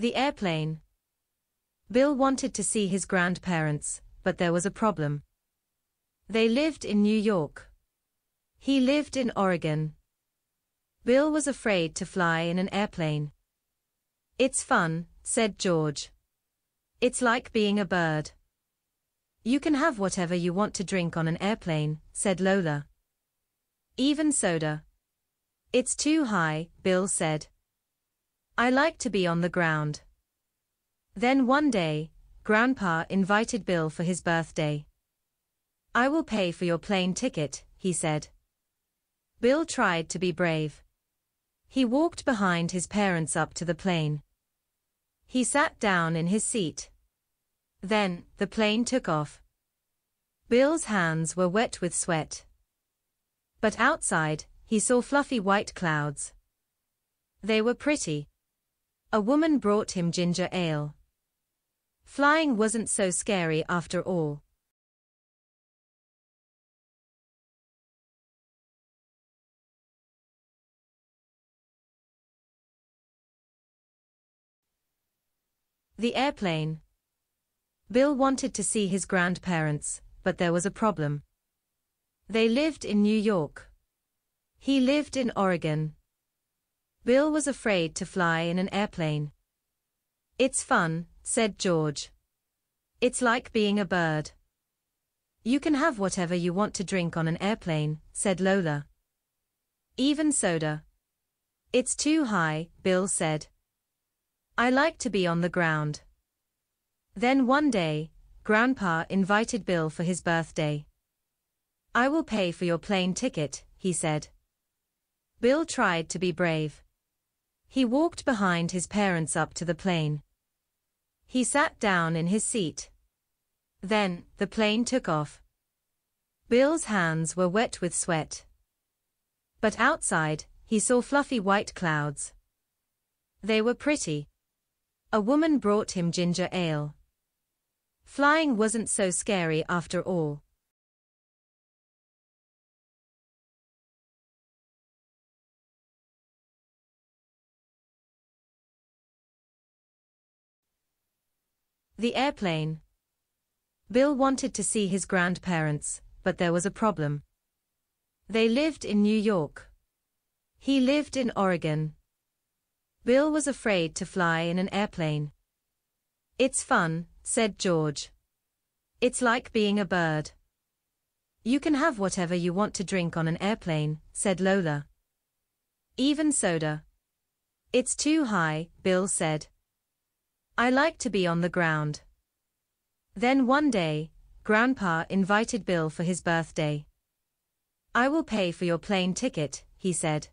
The airplane. Bill wanted to see his grandparents, but there was a problem. They lived in New York. He lived in Oregon. Bill was afraid to fly in an airplane. It's fun, said George. It's like being a bird. You can have whatever you want to drink on an airplane, said Lola. Even soda. It's too high, Bill said. I like to be on the ground. Then one day, Grandpa invited Bill for his birthday. I will pay for your plane ticket, he said. Bill tried to be brave. He walked behind his parents up to the plane. He sat down in his seat. Then, the plane took off. Bill's hands were wet with sweat. But outside, he saw fluffy white clouds. They were pretty. A woman brought him ginger ale. Flying wasn't so scary after all. The airplane. Bill wanted to see his grandparents, but there was a problem. They lived in New York. He lived in Oregon. Bill was afraid to fly in an airplane. It's fun, said George. It's like being a bird. You can have whatever you want to drink on an airplane, said Lola. Even soda. It's too high, Bill said. I like to be on the ground. Then one day, Grandpa invited Bill for his birthday. I will pay for your plane ticket, he said. Bill tried to be brave. He walked behind his parents up to the plane. He sat down in his seat. Then, the plane took off. Bill's hands were wet with sweat. But outside, he saw fluffy white clouds. They were pretty. A woman brought him ginger ale. Flying wasn't so scary after all. The airplane. Bill wanted to see his grandparents, but there was a problem. They lived in New York. He lived in Oregon. Bill was afraid to fly in an airplane. It's fun, said George. It's like being a bird. You can have whatever you want to drink on an airplane, said Lola. Even soda. It's too high, Bill said. I like to be on the ground. Then one day, Grandpa invited Bill for his birthday. I will pay for your plane ticket, he said.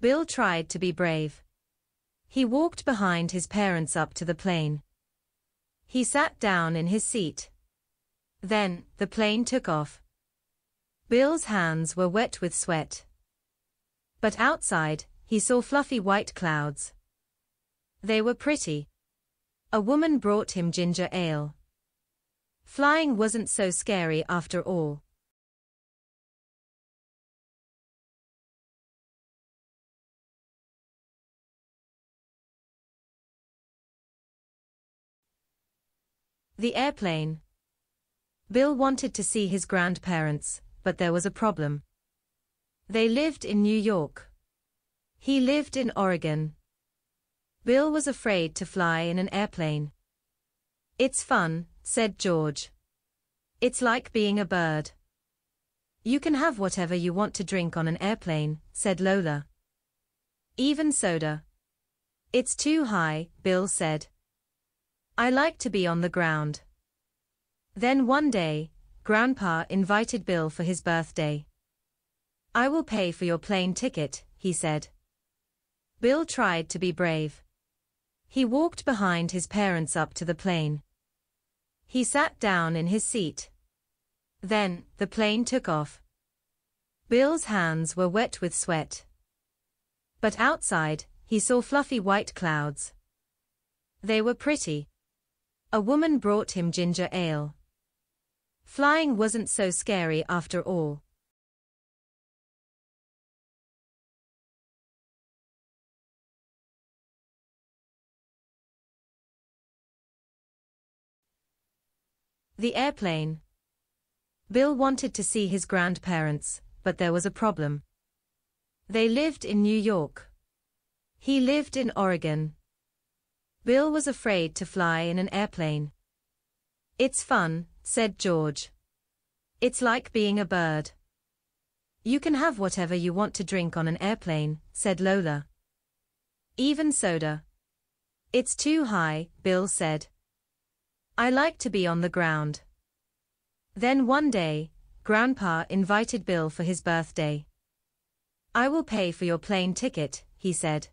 Bill tried to be brave. He walked behind his parents up to the plane. He sat down in his seat. Then, the plane took off. Bill's hands were wet with sweat. But outside, he saw fluffy white clouds. They were pretty. A woman brought him ginger ale. Flying wasn't so scary after all. The airplane. Bill wanted to see his grandparents, but there was a problem. They lived in New York. He lived in Oregon. Bill was afraid to fly in an airplane. It's fun, said George. It's like being a bird. You can have whatever you want to drink on an airplane, said Lola. Even soda. It's too high, Bill said. I like to be on the ground. Then one day, Grandpa invited Bill for his birthday. I will pay for your plane ticket, he said. Bill tried to be brave. He walked behind his parents up to the plane. He sat down in his seat. Then, the plane took off. Bill's hands were wet with sweat. But outside, he saw fluffy white clouds. They were pretty. A woman brought him ginger ale. Flying wasn't so scary after all. The airplane. Bill wanted to see his grandparents, but there was a problem. They lived in New York. He lived in Oregon. Bill was afraid to fly in an airplane. It's fun, said George. It's like being a bird. You can have whatever you want to drink on an airplane, said Lola. Even soda. It's too high, Bill said. I like to be on the ground. Then one day, Grandpa invited Bill for his birthday. I will pay for your plane ticket, he said.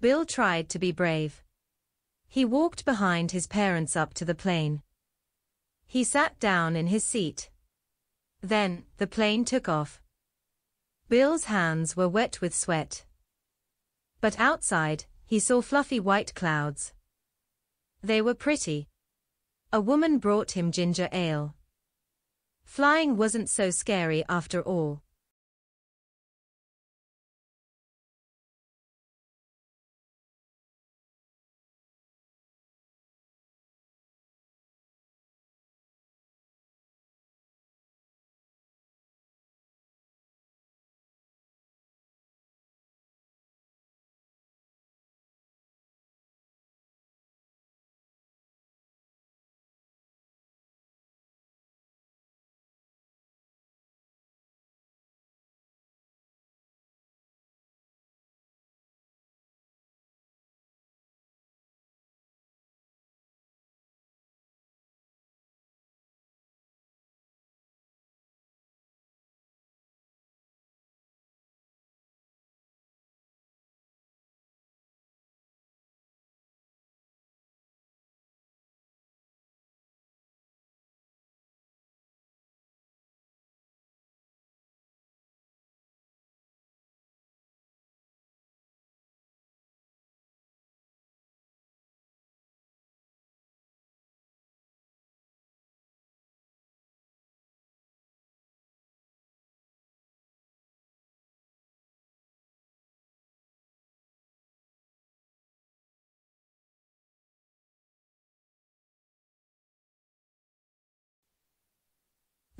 Bill tried to be brave. He walked behind his parents up to the plane. He sat down in his seat. Then, the plane took off. Bill's hands were wet with sweat. But outside, he saw fluffy white clouds. They were pretty. A woman brought him ginger ale. Flying wasn't so scary after all.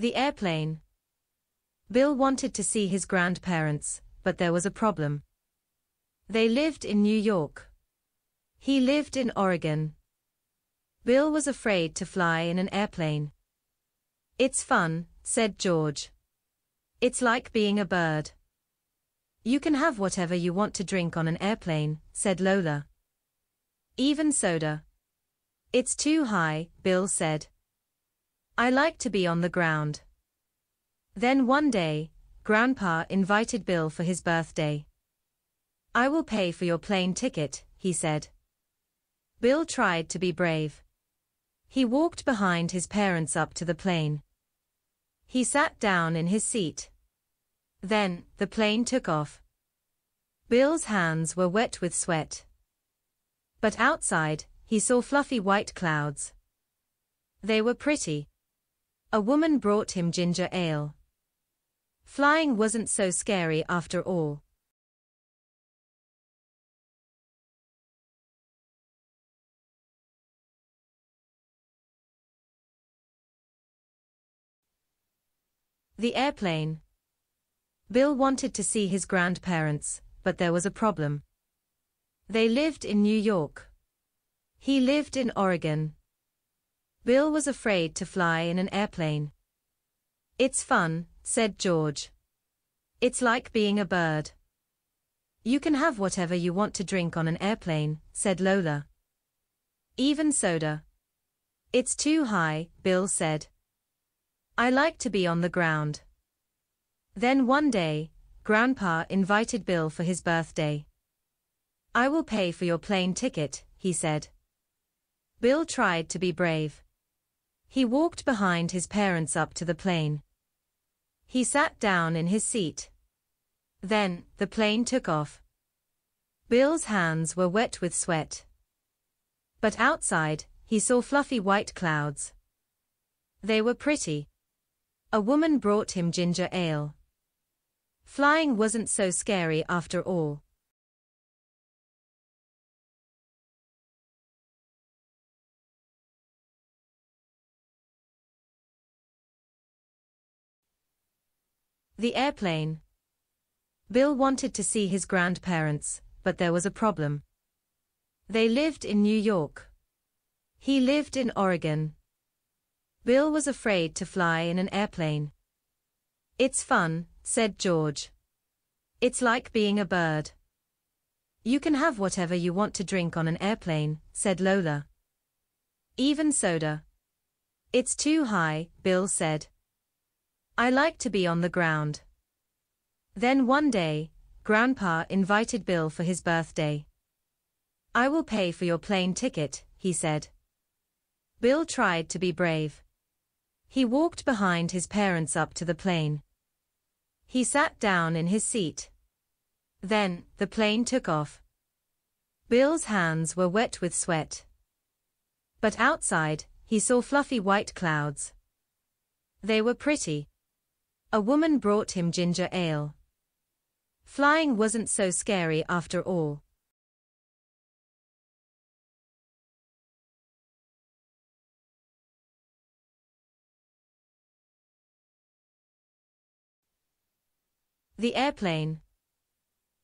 The airplane. Bill wanted to see his grandparents, but there was a problem. They lived in New York. He lived in Oregon. Bill was afraid to fly in an airplane. It's fun, said George. It's like being a bird. You can have whatever you want to drink on an airplane, said Lola. Even soda. It's too high, Bill said. I like to be on the ground. Then one day, Grandpa invited Bill for his birthday. I will pay for your plane ticket, he said. Bill tried to be brave. He walked behind his parents up to the plane. He sat down in his seat. Then, the plane took off. Bill's hands were wet with sweat. But outside, he saw fluffy white clouds. They were pretty. A woman brought him ginger ale. Flying wasn't so scary after all. The airplane. Bill wanted to see his grandparents, but there was a problem. They lived in New York. He lived in Oregon. Bill was afraid to fly in an airplane. It's fun, said George. It's like being a bird. You can have whatever you want to drink on an airplane, said Lola. Even soda. It's too high, Bill said. I like to be on the ground. Then one day, Grandpa invited Bill for his birthday. I will pay for your plane ticket, he said. Bill tried to be brave. He walked behind his parents up to the plane. He sat down in his seat. Then, the plane took off. Bill's hands were wet with sweat. But outside, he saw fluffy white clouds. They were pretty. A woman brought him ginger ale. Flying wasn't so scary after all. The airplane. Bill wanted to see his grandparents, but there was a problem. They lived in New York. He lived in Oregon. Bill was afraid to fly in an airplane. It's fun, said George. It's like being a bird. You can have whatever you want to drink on an airplane, said Lola. Even soda. It's too high, Bill said. I like to be on the ground. Then one day, Grandpa invited Bill for his birthday. I will pay for your plane ticket, he said. Bill tried to be brave. He walked behind his parents up to the plane. He sat down in his seat. Then, the plane took off. Bill's hands were wet with sweat. But outside, he saw fluffy white clouds. They were pretty. A woman brought him ginger ale. Flying wasn't so scary after all. The airplane.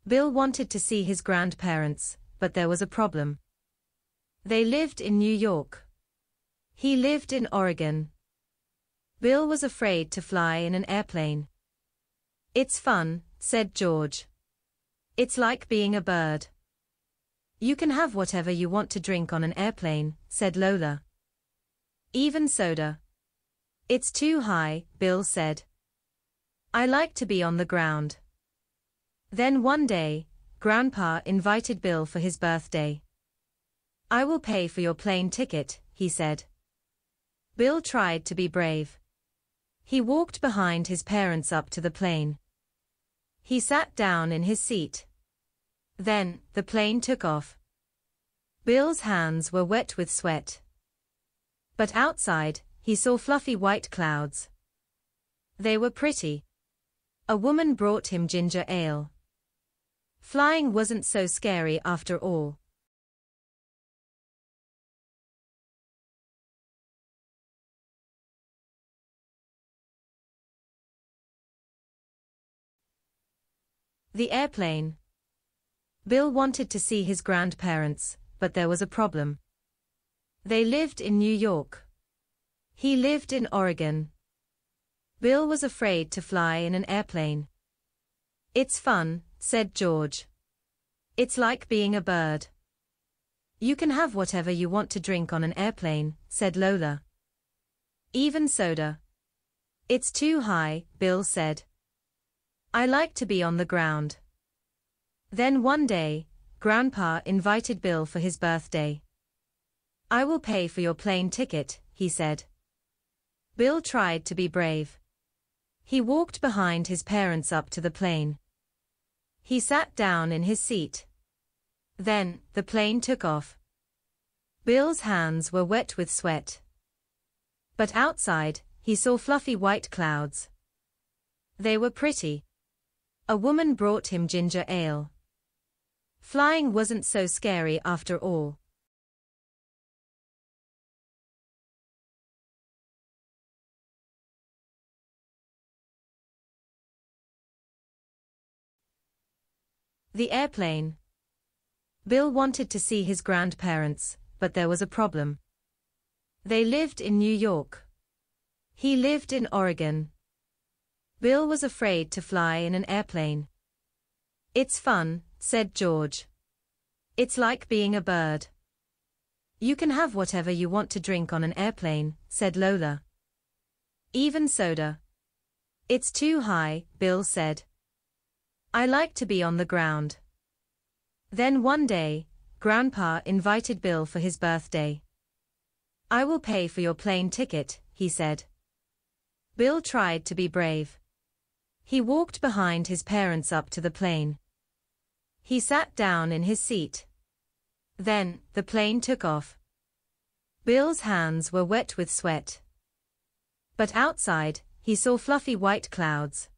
Bill wanted to see his grandparents, but there was a problem. They lived in New York. He lived in Oregon. Bill was afraid to fly in an airplane. It's fun, said George. It's like being a bird. You can have whatever you want to drink on an airplane, said Lola. Even soda. It's too high, Bill said. I like to be on the ground. Then one day, Grandpa invited Bill for his birthday. I will pay for your plane ticket, he said. Bill tried to be brave. He walked behind his parents up to the plane. He sat down in his seat. Then, the plane took off. Bill's hands were wet with sweat. But outside, he saw fluffy white clouds. They were pretty. A woman brought him ginger ale. Flying wasn't so scary after all. The airplane. Bill wanted to see his grandparents, but there was a problem. They lived in New York. He lived in Oregon. Bill was afraid to fly in an airplane. It's fun, said George. It's like being a bird. You can have whatever you want to drink on an airplane, said Lola. Even soda. It's too high, Bill said. I like to be on the ground. Then one day, Grandpa invited Bill for his birthday. I will pay for your plane ticket, he said. Bill tried to be brave. He walked behind his parents up to the plane. He sat down in his seat. Then, the plane took off. Bill's hands were wet with sweat. But outside, he saw fluffy white clouds. They were pretty. A woman brought him ginger ale. Flying wasn't so scary after all. The airplane. Bill wanted to see his grandparents, but there was a problem. They lived in New York. He lived in Oregon. Bill was afraid to fly in an airplane. It's fun, said George. It's like being a bird. You can have whatever you want to drink on an airplane, said Lola. Even soda. It's too high, Bill said. I like to be on the ground. Then one day, Grandpa invited Bill for his birthday. I will pay for your plane ticket, he said. Bill tried to be brave. He walked behind his parents up to the plane. He sat down in his seat. Then, the plane took off. Bill's hands were wet with sweat. But outside, he saw fluffy white clouds.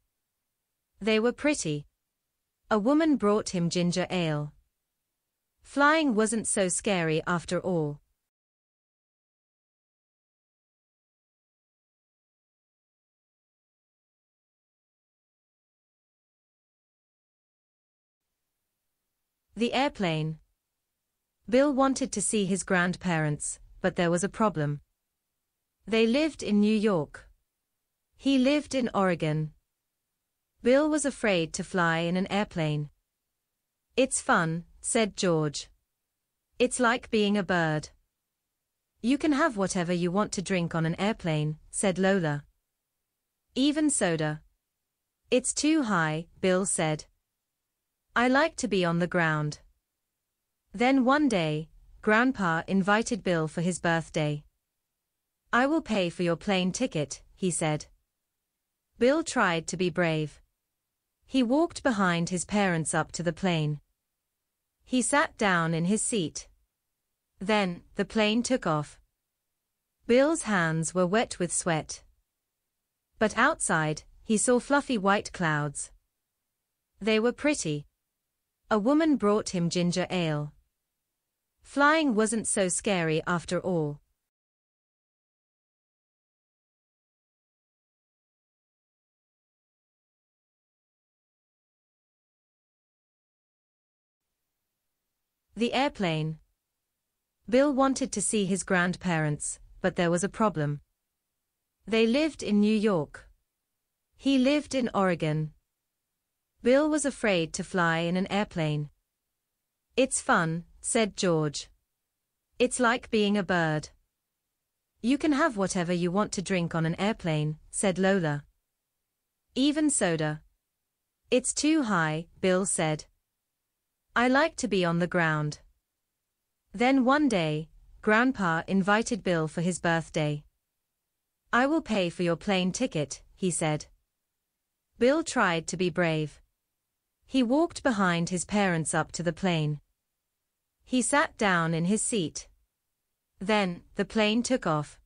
They were pretty. A woman brought him ginger ale. Flying wasn't so scary after all. The airplane. Bill wanted to see his grandparents, but there was a problem. They lived in New York. He lived in Oregon. Bill was afraid to fly in an airplane. It's fun, said George. It's like being a bird. You can have whatever you want to drink on an airplane, said Lola. Even soda. It's too high, Bill said. I like to be on the ground. Then one day, Grandpa invited Bill for his birthday. I will pay for your plane ticket, he said. Bill tried to be brave. He walked behind his parents up to the plane. He sat down in his seat. Then, the plane took off. Bill's hands were wet with sweat. But outside, he saw fluffy white clouds. They were pretty. A woman brought him ginger ale. Flying wasn't so scary after all. The airplane. Bill wanted to see his grandparents, but there was a problem. They lived in New York. He lived in Oregon. Bill was afraid to fly in an airplane. It's fun, said George. It's like being a bird. You can have whatever you want to drink on an airplane, said Lola. Even soda. It's too high, Bill said. I like to be on the ground. Then one day, Grandpa invited Bill for his birthday. I will pay for your plane ticket, he said. Bill tried to be brave. He walked behind his parents up to the plane. He sat down in his seat. Then, the plane took off.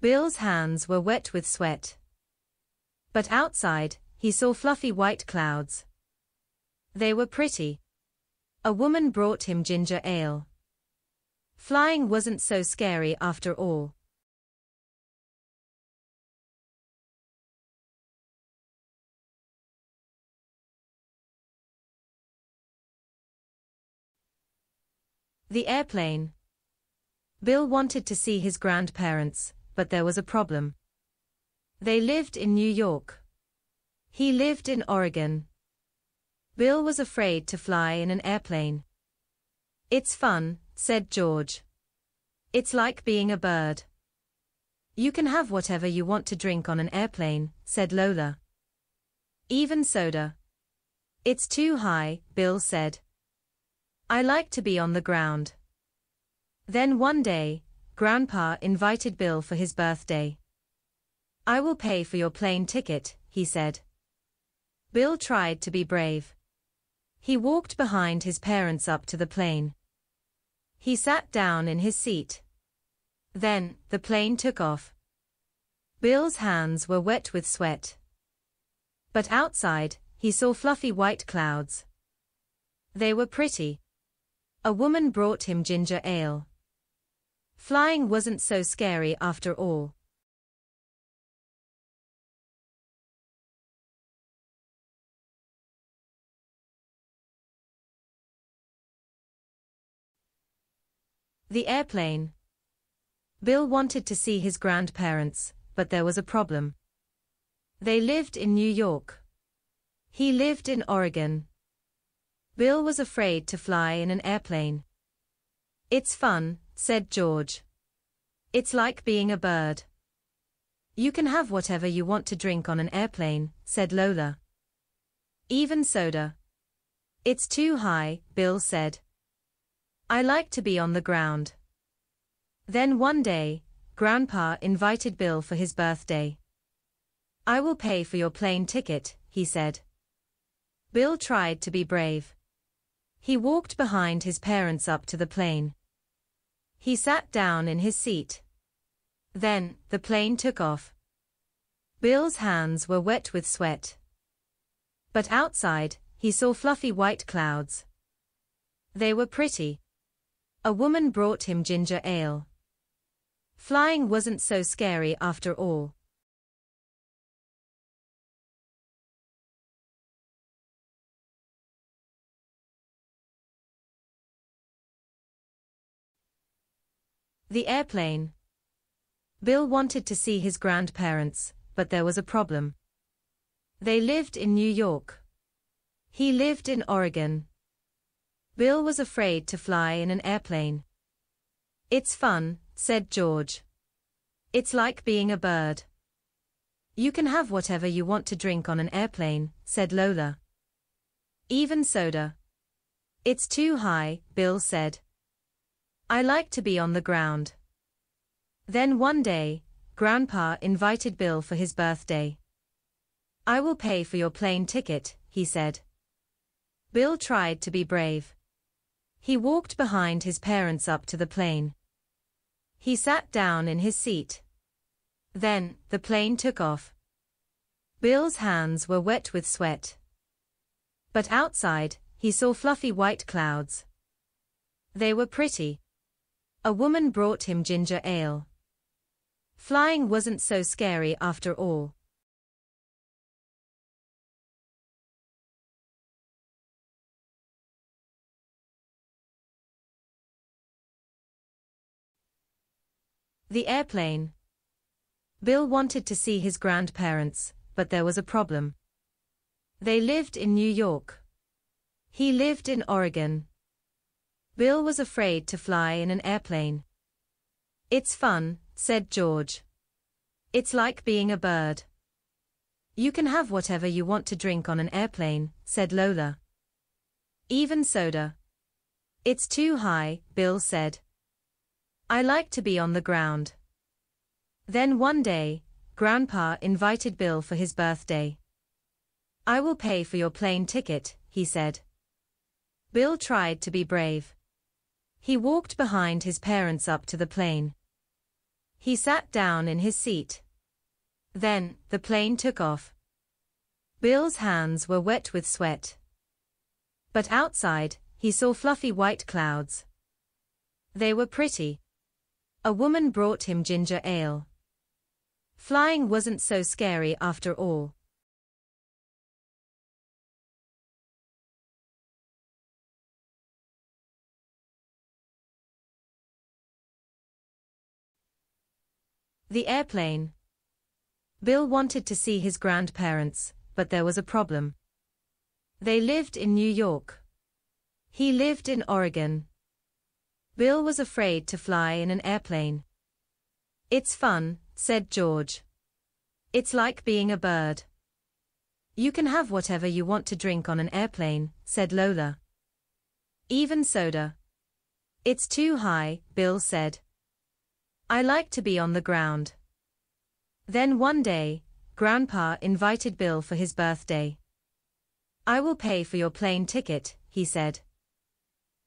Bill's hands were wet with sweat. But outside, he saw fluffy white clouds. They were pretty. A woman brought him ginger ale. Flying wasn't so scary after all. The airplane. Bill wanted to see his grandparents, but there was a problem. They lived in New York. He lived in Oregon. Bill was afraid to fly in an airplane. It's fun, said George. It's like being a bird. You can have whatever you want to drink on an airplane, said Lola. Even soda. It's too high, Bill said. I like to be on the ground. Then one day, Grandpa invited Bill for his birthday. I will pay for your plane ticket, he said. Bill tried to be brave. He walked behind his parents up to the plane. He sat down in his seat. Then, the plane took off. Bill's hands were wet with sweat. But outside, he saw fluffy white clouds. They were pretty. A woman brought him ginger ale. Flying wasn't so scary after all. The airplane. Bill wanted to see his grandparents, but there was a problem. They lived in New York. He lived in Oregon. Bill was afraid to fly in an airplane. It's fun, said George. It's like being a bird. You can have whatever you want to drink on an airplane, said Lola. Even soda. It's too high, Bill said. I like to be on the ground. Then one day, Grandpa invited Bill for his birthday. I will pay for your plane ticket, he said. Bill tried to be brave. He walked behind his parents up to the plane. He sat down in his seat. Then, the plane took off. Bill's hands were wet with sweat. But outside, he saw fluffy white clouds. They were pretty. A woman brought him ginger ale. Flying wasn't so scary after all. The airplane. Bill wanted to see his grandparents, but there was a problem. They lived in New York. He lived in Oregon. Bill was afraid to fly in an airplane. It's fun, said George. It's like being a bird. You can have whatever you want to drink on an airplane, said Lola. Even soda. It's too high, Bill said. I like to be on the ground. Then one day, Grandpa invited Bill for his birthday. I will pay for your plane ticket, he said. Bill tried to be brave. He walked behind his parents up to the plane. He sat down in his seat. Then, the plane took off. Bill's hands were wet with sweat. But outside, he saw fluffy white clouds. They were pretty. A woman brought him ginger ale. Flying wasn't so scary after all. The airplane. Bill wanted to see his grandparents, but there was a problem. They lived in New York. He lived in Oregon. Bill was afraid to fly in an airplane. It's fun, said George. It's like being a bird. You can have whatever you want to drink on an airplane, said Lola. Even soda. It's too high, Bill said. I like to be on the ground. Then one day, Grandpa invited Bill for his birthday. I will pay for your plane ticket, he said. Bill tried to be brave. He walked behind his parents up to the plane. He sat down in his seat. Then, the plane took off. Bill's hands were wet with sweat. But outside, he saw fluffy white clouds. They were pretty. A woman brought him ginger ale. Flying wasn't so scary after all. The airplane. Bill wanted to see his grandparents, but there was a problem. They lived in New York. He lived in Oregon. Bill was afraid to fly in an airplane. It's fun, said George. It's like being a bird. You can have whatever you want to drink on an airplane, said Lola. Even soda. It's too high, Bill said. I like to be on the ground. Then one day, Grandpa invited Bill for his birthday. I will pay for your plane ticket, he said.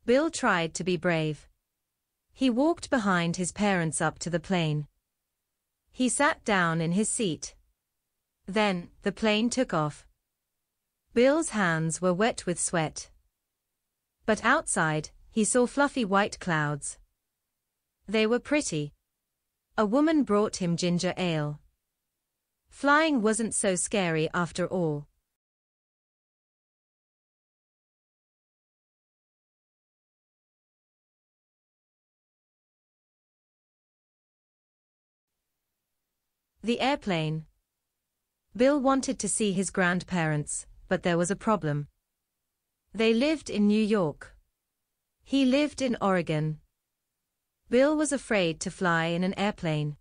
Bill tried to be brave. He walked behind his parents up to the plane. He sat down in his seat. Then, the plane took off. Bill's hands were wet with sweat. But outside, he saw fluffy white clouds. They were pretty. A woman brought him ginger ale. Flying wasn't so scary after all. The airplane. Bill wanted to see his grandparents, but there was a problem. They lived in New York. He lived in Oregon. Bill was afraid to fly in an airplane.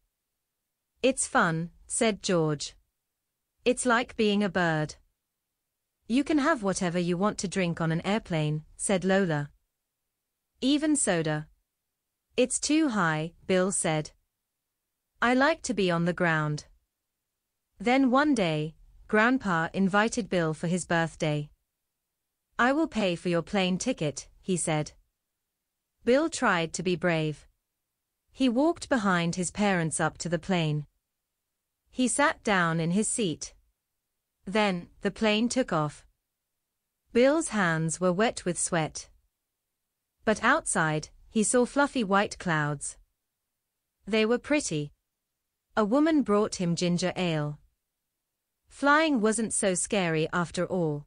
It's fun, said George. It's like being a bird. You can have whatever you want to drink on an airplane, said Lola. Even soda. It's too high, Bill said. I like to be on the ground. Then one day, Grandpa invited Bill for his birthday. I will pay for your plane ticket, he said. Bill tried to be brave. He walked behind his parents up to the plane. He sat down in his seat. Then, the plane took off. Bill's hands were wet with sweat. But outside, he saw fluffy white clouds. They were pretty. A woman brought him ginger ale. Flying wasn't so scary after all.